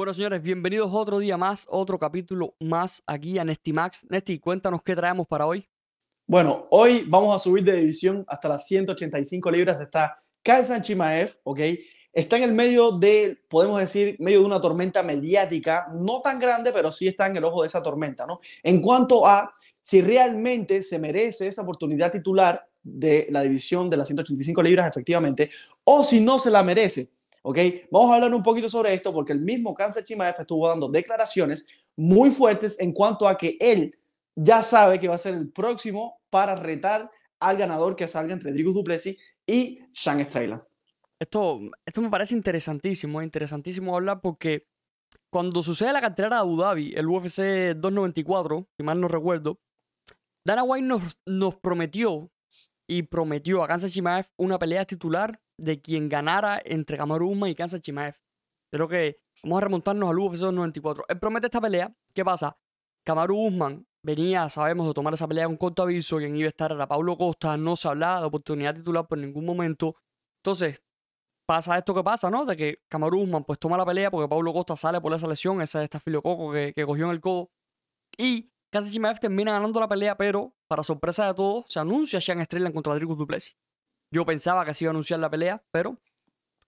Bueno, señores, bienvenidos otro día más, otro capítulo más aquí a Nesty Max. Nesty, cuéntanos qué traemos para hoy. Bueno, hoy vamos a subir de división hasta las 185 libras. Está Kazan Chimaev, ¿ok? Está en el medio de, podemos decir, medio de una tormenta mediática, no tan grande, pero sí está en el ojo de esa tormenta, ¿no? En cuanto a si realmente se merece esa oportunidad titular de la división de las 185 libras, efectivamente, o si no se la merece. Vamos a hablar un poquito sobre esto porque el mismo Cáncer Chimaev estuvo dando declaraciones muy fuertes en cuanto a que él ya sabe que va a ser el próximo para retar al ganador que salga entre Drigo Duplessis y Sean Strickland. Esto, esto me parece interesantísimo, interesantísimo hablar porque cuando sucede la cartelera de Abu Dhabi, el UFC 294, si mal no recuerdo, Dana White nos, prometió y prometió a Kansas Chimaev una pelea titular de quien ganara entre Camaro Usman y Kansas Chimaev. Creo que vamos a remontarnos al UFC 94. Él promete esta pelea. ¿Qué pasa? Kamaru Usman venía, sabemos, de tomar esa pelea con corto aviso. Quien iba a estar era Pablo Costa. No se hablaba de oportunidad titular por ningún momento. Entonces, pasa esto que pasa, ¿no? De que Camaro Usman pues toma la pelea porque Pablo Costa sale por esa lesión, esa esta que, que cogió en el codo. Y Kansas Chimaev termina ganando la pelea, pero para sorpresa de todos, se anuncia Sean estrella contra Rodrigo Duplessis. Yo pensaba que se iba a anunciar la pelea, pero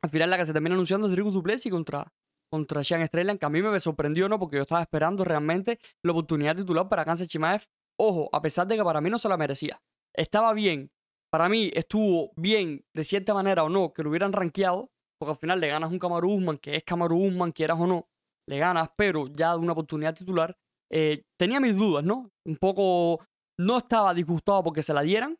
al final la que se termina anunciando es Rico Duplessis contra, contra Sean Strickland, que a mí me sorprendió, ¿no? Porque yo estaba esperando realmente la oportunidad titular para Kansas Chimaev. Ojo, a pesar de que para mí no se la merecía. Estaba bien. Para mí estuvo bien, de cierta manera o no, que lo hubieran ranqueado porque al final le ganas un Camaro Usman, que es Camaro Usman, quieras o no, le ganas, pero ya de una oportunidad titular. Eh, tenía mis dudas, ¿no? Un poco no estaba disgustado porque se la dieran,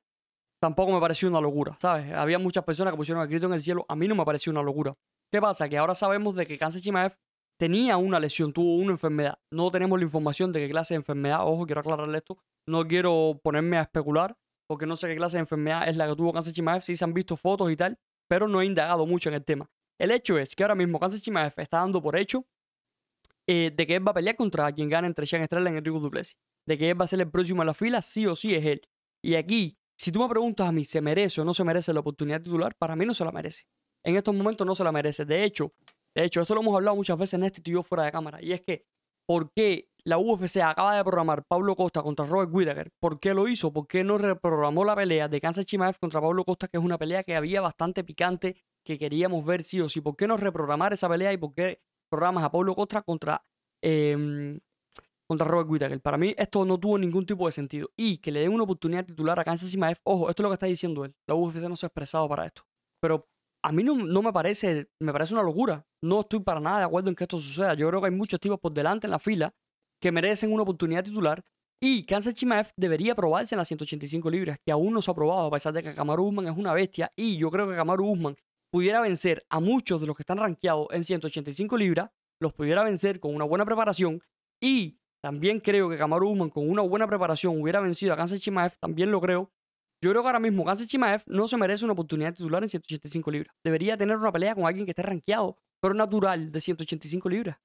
tampoco me pareció una locura, ¿sabes? Había muchas personas que pusieron a Cristo en el cielo, a mí no me pareció una locura. ¿Qué pasa? Que ahora sabemos de que Kansas Chimaev tenía una lesión, tuvo una enfermedad. No tenemos la información de qué clase de enfermedad, ojo, quiero aclararle esto, no quiero ponerme a especular, porque no sé qué clase de enfermedad es la que tuvo Kansas Chimaev, sí se han visto fotos y tal, pero no he indagado mucho en el tema. El hecho es que ahora mismo Kansas Chimaev está dando por hecho eh, de que él va a pelear contra quien gana entre Sean Estrella y Enrico Duplessis. De que él va a ser el próximo en la fila, sí o sí es él. Y aquí si tú me preguntas a mí, ¿se merece o no se merece la oportunidad titular? Para mí no se la merece. En estos momentos no se la merece. De hecho, de hecho, eso lo hemos hablado muchas veces en este tío fuera de cámara. Y es que, ¿por qué la UFC acaba de programar Pablo Costa contra Robert Whittaker? ¿Por qué lo hizo? ¿Por qué no reprogramó la pelea de Kansas Chimaev contra Pablo Costa, que es una pelea que había bastante picante, que queríamos ver sí o sí? ¿Por qué no reprogramar esa pelea y por qué programas a Pablo Costa contra em, contra Robert Whittaker. Para mí esto no tuvo ningún tipo de sentido. Y que le den una oportunidad titular a Kansas City ojo, esto es lo que está diciendo él. La UFC no se ha expresado para esto. Pero a mí no, me parece, me parece una locura. No estoy para nada de acuerdo en que esto suceda. Yo creo que hay muchos tipos por delante en la fila que merecen una oportunidad titular. Y Kansas Chimaev debería aprobarse en las 185 libras, que aún no se ha probado, a pesar de que Kamaru Usman es una bestia. Y yo creo que Kamaru Usman pudiera vencer a muchos de los que están rankeados en 185 libras, los pudiera vencer con una buena preparación y también creo que Kamaru Uman con una buena preparación hubiera vencido a Kansas Chimaev, también lo creo. Yo creo que ahora mismo Kansas Chimaev no se merece una oportunidad titular en 185 libras. Debería tener una pelea con alguien que esté rankeado, pero natural, de 185 libras.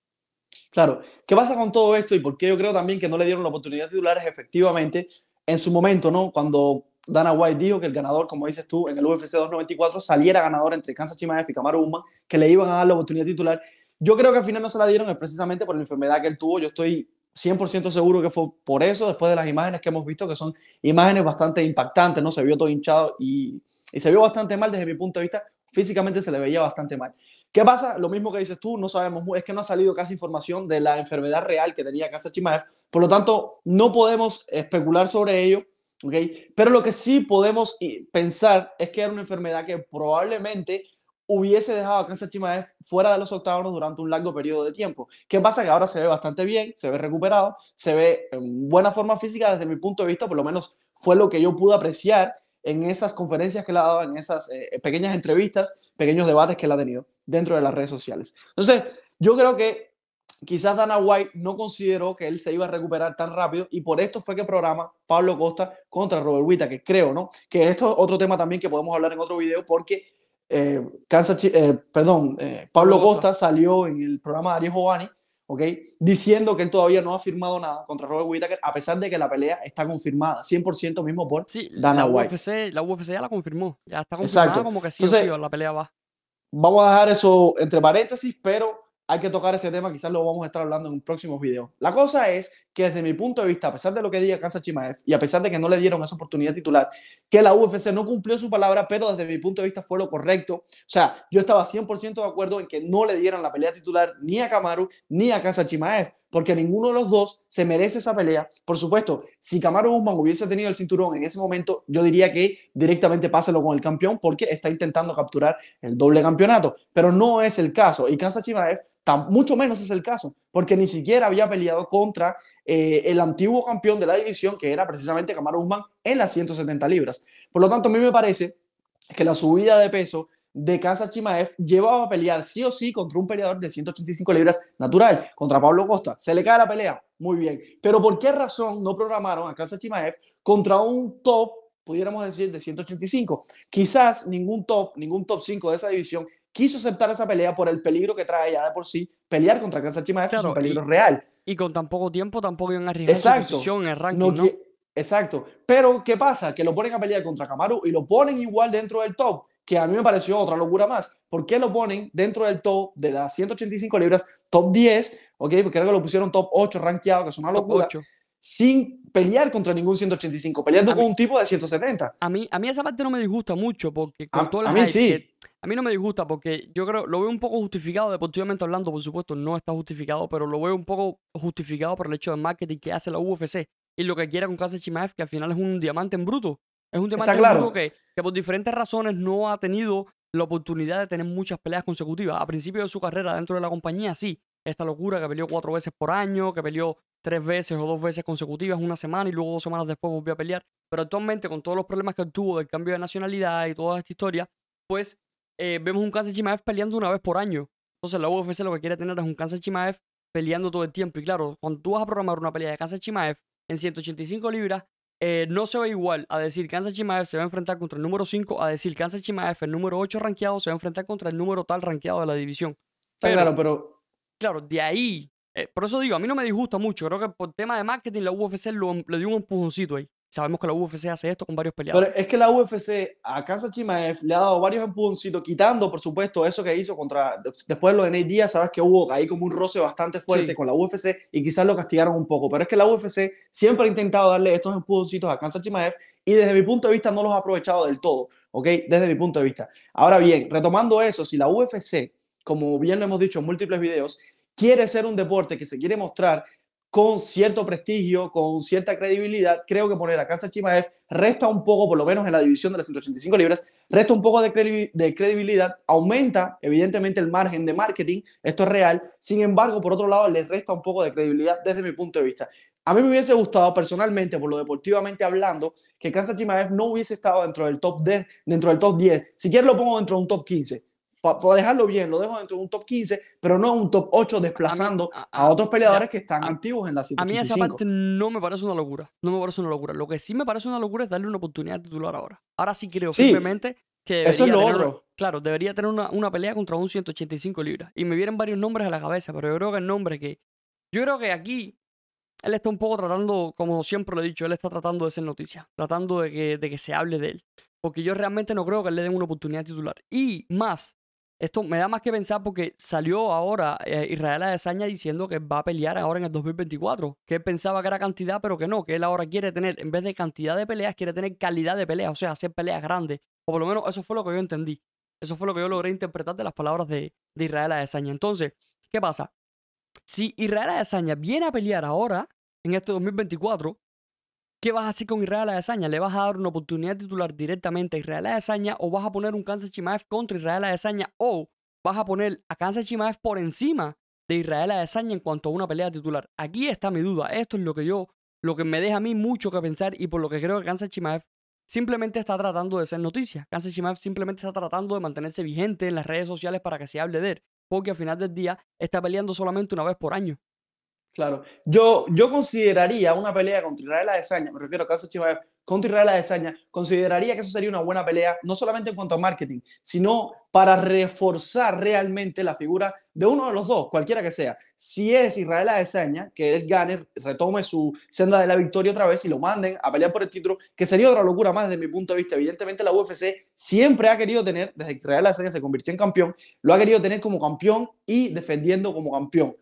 Claro, ¿qué pasa con todo esto y por qué yo creo también que no le dieron la oportunidad titular es efectivamente en su momento, ¿no? Cuando Dana White dijo que el ganador, como dices tú, en el UFC 294 saliera ganador entre Kansas Chimaev y Kamaru Uman que le iban a dar la oportunidad titular. Yo creo que al final no se la dieron es precisamente por la enfermedad que él tuvo. Yo estoy 100% seguro que fue por eso, después de las imágenes que hemos visto, que son imágenes bastante impactantes, ¿no? Se vio todo hinchado y, se vio bastante mal desde mi punto de vista, físicamente se le veía bastante mal. ¿Qué pasa? Lo mismo que dices tú, no sabemos, es que no ha salido casi información de la enfermedad real que tenía Casa Chimaev, por lo tanto, no podemos especular sobre ello, ¿ok? Pero lo que sí podemos eh, pensar es que era una enfermedad que probablemente hubiese dejado a Kansas City fuera de los octavos durante un largo periodo de tiempo. ¿Qué pasa? Que ahora se ve bastante bien, se ve recuperado, se ve en buena forma física desde mi punto de vista, por lo menos fue lo que yo pude apreciar en esas conferencias que le ha dado, en esas eh, eh, pequeñas entrevistas, pequeños debates que él ha tenido dentro de las redes sociales. Entonces, yo creo que quizás Dana White no consideró que él se iba a recuperar tan rápido y por esto fue que programa Pablo Costa contra Robert que creo, ¿no? Que esto es otro tema también que podemos hablar en otro video porque eh, eh, perdón, eh, Pablo Costa salió en el programa de Ariel Giovanni, Diciendo que él todavía no ha firmado nada contra Robert Whittaker, a pesar de que la pelea está confirmada, 100% mismo por Dana la White. UFC, la UFC ya la confirmó, ya está confirmada como que sí sí, la pelea va. Vamos a dejar eso entre paréntesis, pero hay que tocar ese tema, quizás lo vamos a estar hablando en un próximo video. La cosa es que desde mi punto de vista, a pesar de lo que diga Kansas Chimaev y a pesar de que no le dieron esa oportunidad titular, que la UFC no cumplió su palabra, pero desde mi punto de vista fue lo correcto. O sea, yo estaba 100% de acuerdo en que no le dieran la pelea titular ni a Kamaru ni a Kansas Chimaev, porque ninguno de los dos se merece esa pelea. Por supuesto, si Camaro Guzmán hubiese tenido el cinturón en ese momento, yo diría que directamente páselo con el campeón porque está intentando capturar el doble campeonato, pero no es el caso. Y Kansas Chimaev mucho menos es el caso, porque ni siquiera había peleado contra eh, el antiguo campeón de la división, que era precisamente Camaro Guzmán, en las 170 libras. Por lo tanto, a mí me parece que la subida de peso de Kansas Chimaev llevaba a pelear sí o sí contra un peleador de 185 libras natural, contra Pablo Costa. Se le cae la pelea, muy bien. Pero ¿por qué razón no programaron a Kansas Chimaev contra un top, pudiéramos decir, de 185? Quizás ningún top, ningún top 5 de esa división quiso aceptar esa pelea por el peligro que trae ya de por sí. Pelear contra Kansas Chimaev es un peligro real. Y con tan poco tiempo tampoco iban a arriesgar Exacto. en el ranking, ¿no? Exacto. Pero, ¿qué pasa? Que lo ponen a pelear contra Camaro y lo ponen igual dentro del top que a mí me pareció otra locura más. ¿Por qué lo ponen dentro del top de las 185 libras, top 10? Ok, porque creo que lo pusieron top 8 rankeado, que es una locura. 8. Sin pelear contra ningún 185, peleando con un tipo de 170. A mí, a mí esa parte no me disgusta mucho, porque con a, a mí sí. A mí no me disgusta porque yo creo, lo veo un poco justificado deportivamente hablando, por supuesto, no está justificado, pero lo veo un poco justificado por el hecho de marketing que hace la UFC y lo que quiera con Casa que al final es un diamante en bruto. Es un tema que, que por diferentes razones no ha tenido la oportunidad de tener muchas peleas consecutivas. A principio de su carrera dentro de la compañía, sí. Esta locura que peleó cuatro veces por año, que peleó tres veces o dos veces consecutivas una semana y luego dos semanas después volvió a pelear. Pero actualmente, con todos los problemas que tuvo del cambio de nacionalidad y toda esta historia, pues eh, vemos un Cáncer Chimaev peleando una vez por año. Entonces la UFC lo que quiere tener es un Cáncer Chimaev peleando todo el tiempo. Y claro, cuando tú vas a programar una pelea de Cáncer Chimaev en 185 libras, eh, no se ve igual a decir Kansas Chimaev se va a enfrentar contra el número 5, a decir Kansas Chimaef el número 8 rankeado, se va a enfrentar contra el número tal rankeado de la división. claro, pero. Claro, de ahí. Eh, por eso digo, a mí no me disgusta mucho. Creo que por tema de marketing, la UFC le dio un empujoncito ahí. Sabemos que la UFC hace esto con varios peleadores. es que la UFC a Kansas Chimaev le ha dado varios empujoncitos, quitando, por supuesto, eso que hizo contra. Después de lo de Nate día sabes que hubo ahí como un roce bastante fuerte con la UFC y quizás lo castigaron un poco. Pero es que la UFC siempre ha intentado darle estos empujoncitos a Kansas Chimaev y desde mi punto de vista no los ha aprovechado del todo, ¿ok? Desde mi punto de vista. Ahora bien, retomando eso, si la UFC, como bien lo hemos dicho en múltiples videos, quiere ser un deporte que se quiere mostrar con cierto prestigio, con cierta credibilidad, creo que poner a Kansas Chimaev resta un poco, por lo menos en la división de las 185 libras, resta un poco de, credibilidad, aumenta evidentemente el margen de marketing, esto es real, sin embargo, por otro lado, le resta un poco de credibilidad desde mi punto de vista. A mí me hubiese gustado personalmente, por lo deportivamente hablando, que Kansas Chimaev no hubiese estado dentro del top 10, dentro del top 10, siquiera lo pongo dentro de un top 15, para dejarlo bien, lo dejo dentro de un top 15, pero no un top 8 desplazando a, otros peleadores que están activos en la situación. A mí esa parte no me parece una locura, no me parece una locura. Lo que sí me parece una locura es darle una oportunidad de titular ahora. Ahora sí creo simplemente firmemente que... Eso es lo Claro, debería tener una, una, pelea contra un 185 libras. Y me vienen varios nombres a la cabeza, pero yo creo que el nombre que... Yo creo que aquí él está un poco tratando, como siempre lo he dicho, él está tratando de ser noticia, tratando de que, de que se hable de él. Porque yo realmente no creo que le den una oportunidad titular. Y más, esto me da más que pensar porque salió ahora eh, Israel Adesanya diciendo que va a pelear ahora en el 2024, que él pensaba que era cantidad, pero que no, que él ahora quiere tener, en vez de cantidad de peleas, quiere tener calidad de peleas, o sea, hacer peleas grandes. O por lo menos eso fue lo que yo entendí. Eso fue lo que yo logré interpretar de las palabras de, de Israel Adesanya. Entonces, ¿qué pasa? Si Israel Adesanya viene a pelear ahora, en este 2024, ¿Qué vas a hacer con Israel Adesanya? ¿Le vas a dar una oportunidad de titular directamente a Israel Adesanya o vas a poner un Kansas Chimaev contra Israel Adesanya o vas a poner a Kansas Chimaev por encima de Israel Adesanya en cuanto a una pelea titular? Aquí está mi duda. Esto es lo que yo, lo que me deja a mí mucho que pensar y por lo que creo que Kansas Chimaev simplemente está tratando de ser noticia. Kansas Chimaev simplemente está tratando de mantenerse vigente en las redes sociales para que se hable de él porque al final del día está peleando solamente una vez por año. Claro. Yo, yo consideraría una pelea contra Israel Adesanya, me refiero a Caso Chimaev, contra Israel Adesanya, consideraría que eso sería una buena pelea, no solamente en cuanto a marketing, sino para reforzar realmente la figura de uno de los dos, cualquiera que sea. Si es Israel Adesanya, que él gane, retome su senda de la victoria otra vez y lo manden a pelear por el título, que sería otra locura más desde mi punto de vista. Evidentemente la UFC siempre ha querido tener, desde que Israel Adesanya se convirtió en campeón, lo ha querido tener como campeón y defendiendo como campeón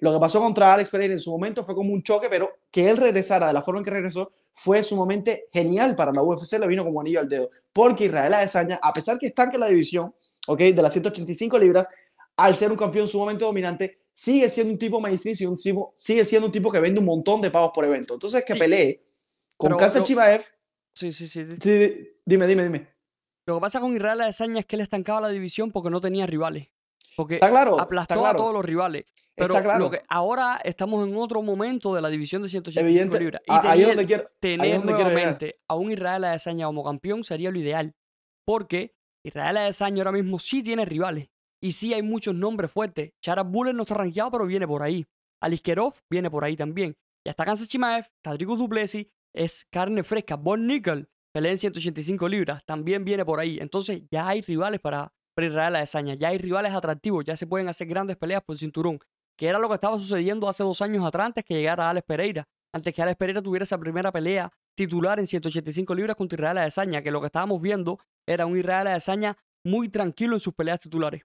lo que pasó contra Alex Pereira en su momento fue como un choque, pero que él regresara de la forma en que regresó fue sumamente genial para la UFC, le vino como anillo al dedo, porque Israel Adesanya, a pesar que estanque la división, ¿ok? De las 185 libras, al ser un campeón sumamente dominante, sigue siendo un tipo maestrísimo, un tipo, sigue siendo un tipo que vende un montón de pagos por evento. Entonces, que pelee con Kansas Sí, sí, sí, dime, dime, dime. Lo que pasa con Israel Adesanya es que él estancaba la división porque no tenía rivales. Porque aplastó a todos los rivales. Pero que, ahora estamos en otro momento de la división de 185 libras. Y tener, donde nuevamente a un Israel Adesanya como campeón sería lo ideal. Porque Israel Adesanya ahora mismo sí tiene rivales. Y sí hay muchos nombres fuertes. chara Buller no está rankeado, pero viene por ahí. Aliskerov viene por ahí también. Y hasta Kansas Chimaev, Tadrigo Duplessis, es carne fresca. Von Nickel pelea en 185 libras, también viene por ahí. Entonces ya hay rivales para pero Israel Adesanya. Ya hay rivales atractivos, ya se pueden hacer grandes peleas por cinturón, que era lo que estaba sucediendo hace dos años atrás antes que llegara Alex Pereira, antes que Alex Pereira tuviera esa primera pelea titular en 185 libras contra Israel Adesanya, que lo que estábamos viendo era un Israel Adesanya muy tranquilo en sus peleas titulares.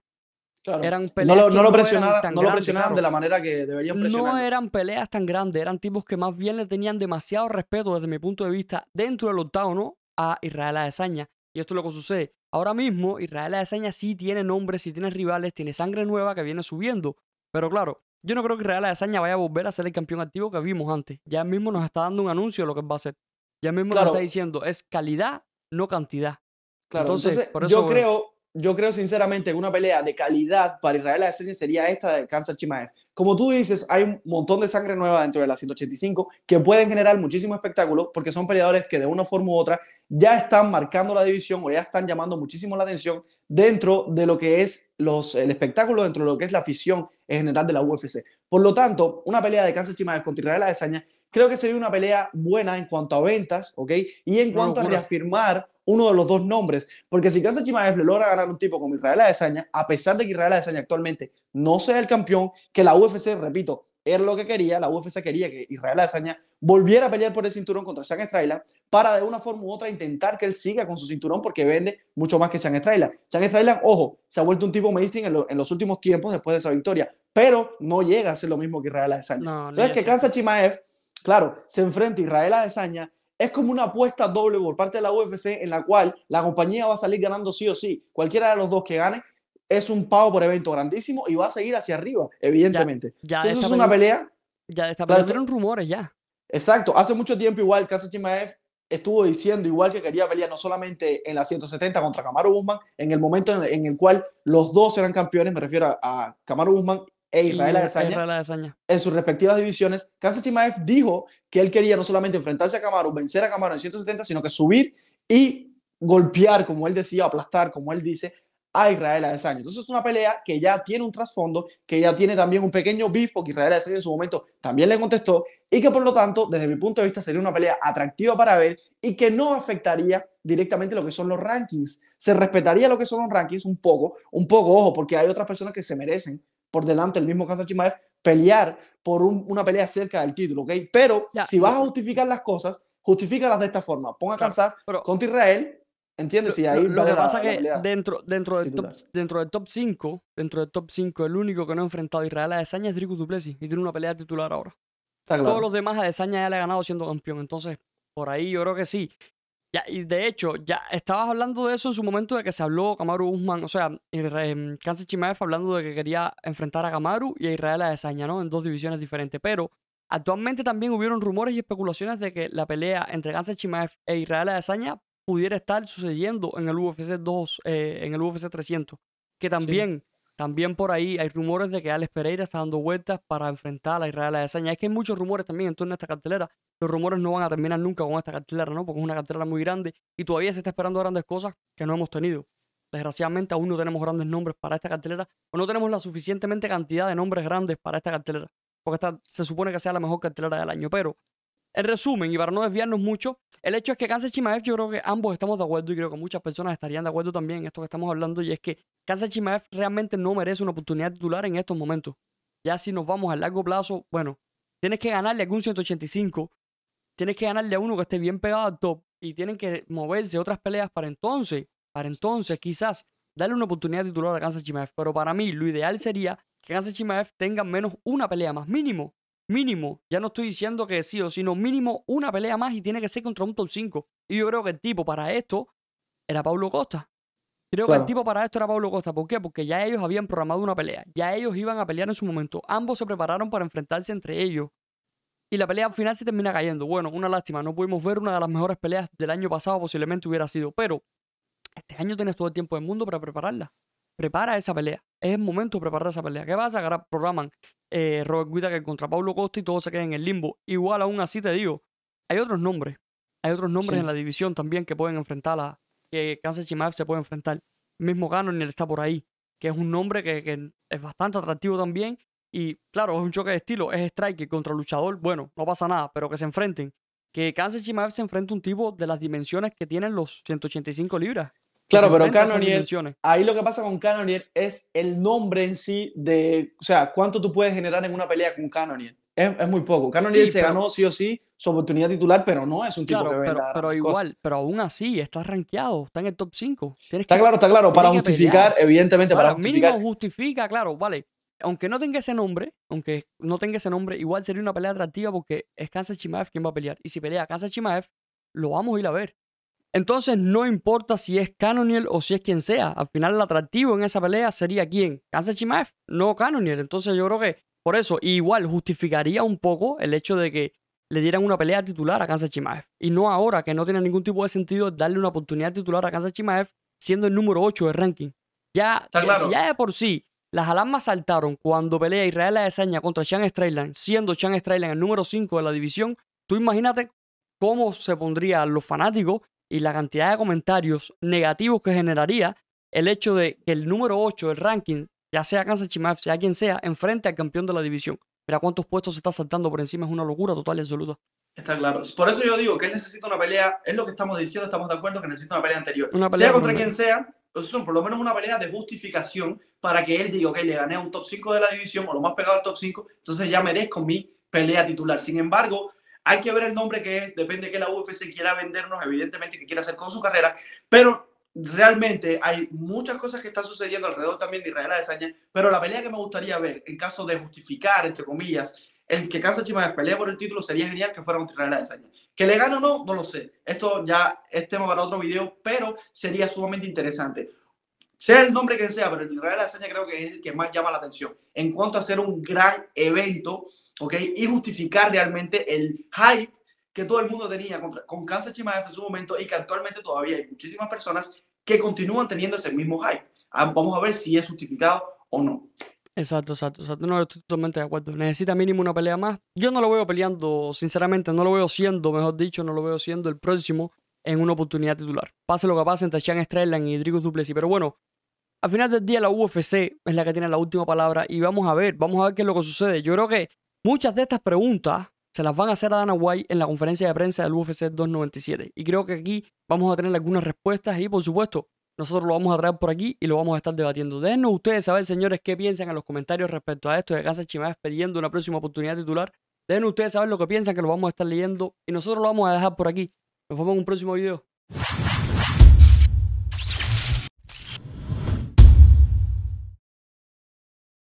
no lo, presionaban, de la manera que deberían presionar. No eran peleas tan grandes, eran tipos que más bien le tenían demasiado respeto desde mi punto de vista dentro del octavo, A Israel Adesanya. Y esto es lo que sucede. Ahora mismo, Israel Adesanya sí tiene nombres, sí tiene rivales, tiene sangre nueva que viene subiendo. Pero claro, yo no creo que Israel Adesanya vaya a volver a ser el campeón activo que vimos antes. Ya mismo nos está dando un anuncio de lo que va a ser. Ya mismo nos está diciendo, es calidad, no cantidad. entonces, por eso yo creo, yo creo sinceramente que una pelea de calidad para Israel Adesanya sería esta de Cáncer Chimaev como tú dices, hay un montón de sangre nueva dentro de la 185 que pueden generar muchísimo espectáculo porque son peleadores que de una forma u otra ya están marcando la división o ya están llamando muchísimo la atención dentro de lo que es los, el espectáculo, dentro de lo que es la afición en general de la UFC. Por lo tanto, una pelea de Kansas Chimaev contra la Adesanya creo que sería una pelea buena en cuanto a ventas, ¿ok? Y en cuanto a reafirmar uno de los dos nombres, porque si Kansas le logra ganar un tipo como Israel Adesanya, a pesar de que Israel Adesanya actualmente no sea el campeón, que la UFC, repito, era lo que quería, la UFC quería que Israel Adesanya volviera a pelear por el cinturón contra Sean Strickland para de una forma u otra intentar que él siga con su cinturón porque vende mucho más que Sean Strickland. Sean Estrella, ojo, se ha vuelto un tipo mainstream en, los últimos tiempos después de esa victoria, pero no llega a ser lo mismo que Israel Adesanya. No, que Kansas Chimaev, claro, se enfrenta a Israel Adesanya es como una apuesta doble por parte de la UFC en la cual la compañía va a salir ganando sí o sí. Cualquiera de los dos que gane es un pago por evento grandísimo y va a seguir hacia arriba, evidentemente. Ya, eso es una pelea. Ya está, pero eran rumores ya. Exacto, hace mucho tiempo igual F. estuvo diciendo igual que quería pelear no solamente en la 170 contra Camaro Guzmán, en el momento en el cual los dos eran campeones, me refiero a, Camaro Guzmán e Israel Adesanya, en sus respectivas divisiones, Kansas dijo que él quería no solamente enfrentarse a Camaro, vencer a Camaro en 170, sino que subir y golpear, como él decía, aplastar, como él dice, a Israel Adesanya. Entonces es una pelea que ya tiene un trasfondo, que ya tiene también un pequeño beef, porque Israel Adesanya en su momento también le contestó, y que por lo tanto, desde mi punto de vista, sería una pelea atractiva para ver y que no afectaría directamente lo que son los rankings. Se respetaría lo que son los rankings un poco, un poco, ojo, porque hay otras personas que se merecen por delante el mismo Kansas Chimaev pelear por una pelea cerca del título, ¿ok? Pero si vas a justificar las cosas, justifícalas de esta forma. Ponga claro, contra Israel, ¿entiendes? Y ahí lo, que pasa es que dentro, dentro, del top, dentro del top 5, dentro del top 5, el único que no ha enfrentado a Israel a Desaña es Duplesi Duplessis y tiene una pelea titular ahora. Todos los demás a Desaña ya le ha ganado siendo campeón, entonces por ahí yo creo que sí. Ya, y de hecho, ya estabas hablando de eso en su momento de que se habló Kamaru Usman, o sea, Kansas Chimaev hablando de que quería enfrentar a Kamaru y a Israel Adesanya, ¿no? En dos divisiones diferentes. Pero actualmente también hubieron rumores y especulaciones de que la pelea entre Kansas Chimaev e Israel Adesanya pudiera estar sucediendo en el UFC 2, eh, en el UFC 300, que también también por ahí hay rumores de que Alex Pereira está dando vueltas para enfrentar a Israel Adesanya. Es que hay muchos rumores también en torno a esta cartelera. Los rumores no van a terminar nunca con esta cartelera, ¿no? Porque es una cartelera muy grande y todavía se está esperando grandes cosas que no hemos tenido. Desgraciadamente aún no tenemos grandes nombres para esta cartelera o no tenemos la suficientemente cantidad de nombres grandes para esta cartelera. Porque se supone que sea la mejor cartelera del año. Pero en resumen, y para no desviarnos mucho, el hecho es que Kansas Chimaev, yo creo que ambos estamos de acuerdo y creo que muchas personas estarían de acuerdo también en esto que estamos hablando, y es que Kansas Chimaev realmente no merece una oportunidad titular en estos momentos. Ya si nos vamos a largo plazo, bueno, tienes que ganarle a algún 185, tienes que ganarle a uno que esté bien pegado al top y tienen que moverse otras peleas para entonces, para entonces quizás darle una oportunidad titular a Kansas Chimaev. Pero para mí lo ideal sería que Kansas Chimaev tenga menos una pelea más mínimo mínimo, ya no estoy diciendo que sí o sino mínimo una pelea más y tiene que ser contra un top 5. Y yo creo que el tipo para esto era Paulo Costa. Creo que el tipo para esto era Paulo Costa. ¿Por qué? Porque ya ellos habían programado una pelea. Ya ellos iban a pelear en su momento. Ambos se prepararon para enfrentarse entre ellos. Y la pelea al final se termina cayendo. Bueno, una lástima. No pudimos ver una de las mejores peleas del año pasado. Posiblemente hubiera sido. Pero este año tienes todo el tiempo del mundo para prepararla prepara esa pelea. Es el momento de preparar esa pelea. ¿Qué pasa? a ahora programan eh, Robert que contra Pablo Costa y todo se queda en el limbo. Igual aún así te digo, hay otros nombres. Hay otros nombres en la división también que pueden enfrentar a... Que Kansas Chimaev se puede enfrentar. Mismo Gannon está por ahí, que es un nombre que, es bastante atractivo también. Y claro, es un choque de estilo. Es striker contra luchador. Bueno, no pasa nada, pero que se enfrenten. Que Kansas Chimaev se enfrente a un tipo de las dimensiones que tienen los 185 libras. Claro, pero Canonier, ahí lo que pasa con Canonier es el nombre en sí de, o sea, cuánto tú puedes generar en una pelea con Canonier. Es, muy poco. Canonier se ganó sí o sí su oportunidad titular, pero no es un tipo pero, pero igual, pero aún así está rankeado, está en el top 5. está claro, está claro, para justificar, evidentemente, para, justificar. justifica, claro, vale. Aunque no tenga ese nombre, aunque no tenga ese nombre, igual sería una pelea atractiva porque es Kansas Chimaev quien va a pelear. Y si pelea Kansas Chimaev, lo vamos a ir a ver. Entonces no importa si es Canoniel o si es quien sea, al final el atractivo en esa pelea sería quién, Kansas Chimaev, no Canoniel. Entonces yo creo que por eso igual justificaría un poco el hecho de que le dieran una pelea titular a Kansas Chimaev. Y no ahora, que no tiene ningún tipo de sentido darle una oportunidad titular a Kansas Chimaev siendo el número 8 del ranking. Ya, eh, ya de por sí las alarmas saltaron cuando pelea Israel Azeña contra Sean Strayland, siendo Sean Strayland el número 5 de la división. Tú imagínate cómo se pondrían los fanáticos y la cantidad de comentarios negativos que generaría el hecho de que el número 8 del ranking, ya sea Kansas ya sea quien sea, enfrente al campeón de la división. Mira cuántos puestos está saltando por encima, es una locura total y absoluta. Está claro. Por eso yo digo que él necesita una pelea, es lo que estamos diciendo, estamos de acuerdo que necesita una pelea anterior. Una pelea sea contra quien sea, pues son por lo menos una pelea de justificación para que él diga, que le gané a un top 5 de la división o lo más pegado al top 5, entonces ya merezco mi pelea titular. Sin embargo, hay que ver el nombre que es, depende de que la UFC quiera vendernos, evidentemente, que quiera hacer con su carrera, pero realmente hay muchas cosas que están sucediendo alrededor también de Israel Adesanya, pero la pelea que me gustaría ver, en caso de justificar, entre comillas, el que Casa Chimaev pelea por el título, sería genial que fuera contra Israel Adesanya. Que le gane o no, no lo sé. Esto ya es tema para otro video, pero sería sumamente interesante sea el nombre que sea, pero el la Azaña creo que es el que más llama la atención en cuanto a hacer un gran evento, ¿ok? Y justificar realmente el hype que todo el mundo tenía contra, con Kansas Chimaev en su momento y que actualmente todavía hay muchísimas personas que continúan teniendo ese mismo hype. Ah, vamos a ver si es justificado o no. Exacto, exacto, exacto. No, estoy totalmente de acuerdo. Necesita mínimo una pelea más. Yo no lo veo peleando, sinceramente, no lo veo siendo, mejor dicho, no lo veo siendo el próximo en una oportunidad titular. Pase lo que pase entre Sean Strickland y Rodrigo Duplessis. Pero bueno, al final del día la UFC es la que tiene la última palabra y vamos a ver, vamos a ver qué es lo que sucede. Yo creo que muchas de estas preguntas se las van a hacer a Dana White en la conferencia de prensa del UFC 297 y creo que aquí vamos a tener algunas respuestas y por supuesto nosotros lo vamos a traer por aquí y lo vamos a estar debatiendo. Déjenos ustedes saber, señores, qué piensan en los comentarios respecto a esto de Casa Chimaez pidiendo una próxima oportunidad titular. Déjenos ustedes saber lo que piensan, que lo vamos a estar leyendo y nosotros lo vamos a dejar por aquí. Nos vemos en un próximo video.